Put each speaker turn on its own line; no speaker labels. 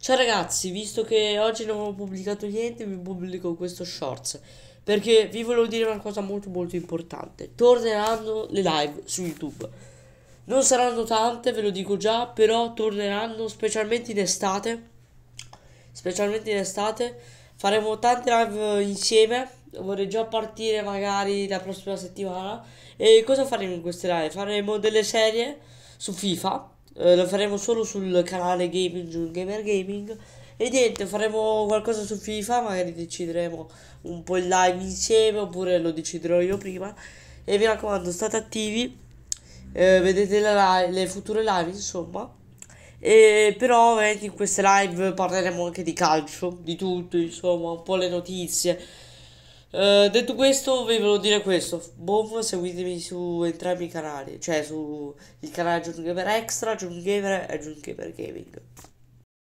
Ciao ragazzi, visto che oggi non ho pubblicato niente, vi pubblico questo shorts. Perché vi volevo dire una cosa molto molto importante. Torneranno le live su YouTube. Non saranno tante, ve lo dico già, però torneranno specialmente in estate. Specialmente in estate. Faremo tante live insieme. Vorrei già partire magari la prossima settimana. E cosa faremo in queste live? Faremo delle serie su FIFA eh, lo faremo solo sul canale Gaming Gamer Gaming e niente faremo qualcosa su FIFA magari decideremo un po' il live insieme oppure lo deciderò io prima e mi raccomando state attivi eh, vedete live, le future live insomma e però in queste live parleremo anche di calcio di tutto insomma un po' le notizie eh, detto questo, vi volevo dire questo. Boom, seguitemi su entrambi i canali, cioè su il canale Junggamer Extra, Junggamer e Junggamer Gaming.